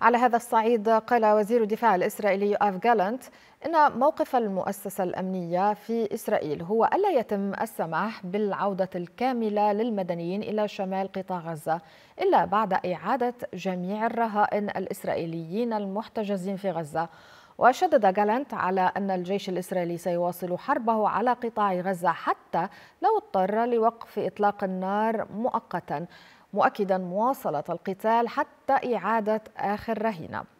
على هذا الصعيد قال وزير الدفاع الإسرائيلي آف جالنت إن موقف المؤسسة الأمنية في إسرائيل هو ألا يتم السماح بالعودة الكاملة للمدنيين إلى شمال قطاع غزة إلا بعد إعادة جميع الرهائن الإسرائيليين المحتجزين في غزة وشدد غالانت على أن الجيش الإسرائيلي سيواصل حربه على قطاع غزة حتى لو اضطر لوقف إطلاق النار مؤقتا مؤكدا مواصلة القتال حتى إعادة آخر رهينه